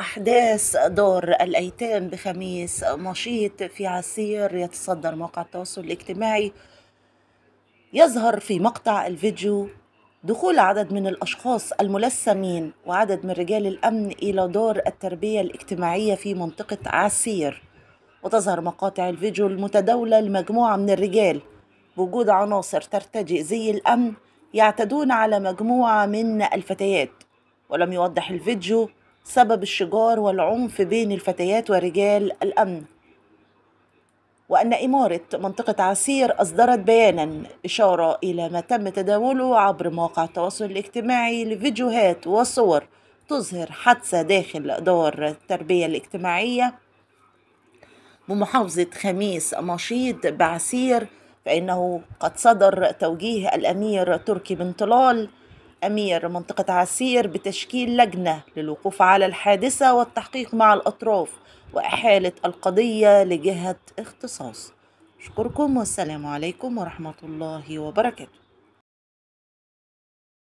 أحداث دار الأيتام بخميس نشيط في عسير يتصدر مواقع التواصل الاجتماعي يظهر في مقطع الفيديو دخول عدد من الأشخاص الملثمين وعدد من رجال الأمن إلى دار التربية الاجتماعية في منطقة عسير وتظهر مقاطع الفيديو المتداولة لمجموعة من الرجال بوجود عناصر ترتدي زي الأمن يعتدون على مجموعة من الفتيات ولم يوضح الفيديو سبب الشجار والعنف بين الفتيات ورجال الأمن وأن إمارة منطقة عسير أصدرت بيانا إشارة إلى ما تم تداوله عبر مواقع التواصل الاجتماعي لفيديوهات وصور تظهر حادثة داخل دار التربية الاجتماعية بمحافظة خميس مشيد بعسير فإنه قد صدر توجيه الأمير تركي بن طلال أمير منطقة عسير بتشكيل لجنة للوقوف على الحادثة والتحقيق مع الأطراف وإحالة القضية لجهة اختصاص أشكركم والسلام عليكم ورحمة الله وبركاته